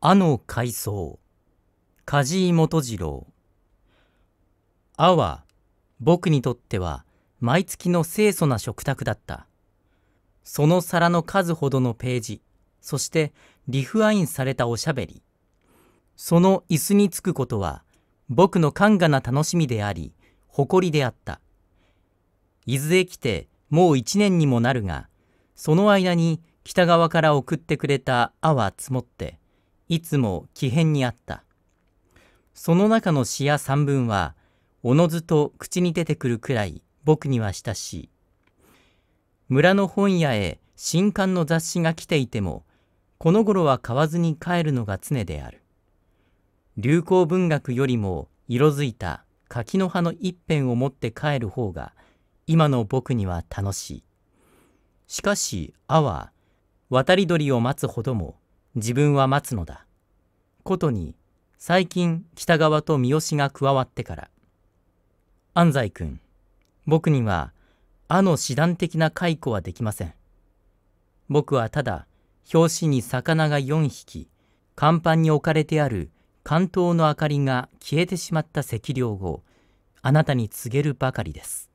あの階層梶井元次郎。あは、僕にとっては、毎月の清楚な食卓だった。その皿の数ほどのページ、そしてリフアインされたおしゃべり。その椅子につくことは、僕の勘がな楽しみであり、誇りであった。伊豆へ来て、もう一年にもなるが、その間に北側から送ってくれたあは積もって、いつも奇変にあった。その中の詩や散文は、おのずと口に出てくるくらい僕には親しい。村の本屋へ新刊の雑誌が来ていても、この頃は買わずに帰るのが常である。流行文学よりも色づいた柿の葉の一辺を持って帰る方が、今の僕には楽しい。しかし、あは、渡り鳥を待つほども自分は待つのだ。ことに、最近北川と三好が加わってから、安西君、僕には、あの師団的な解雇はできません。僕はただ、表紙に魚が4匹、甲板に置かれてある関東の明かりが消えてしまった赤涼を、あなたに告げるばかりです。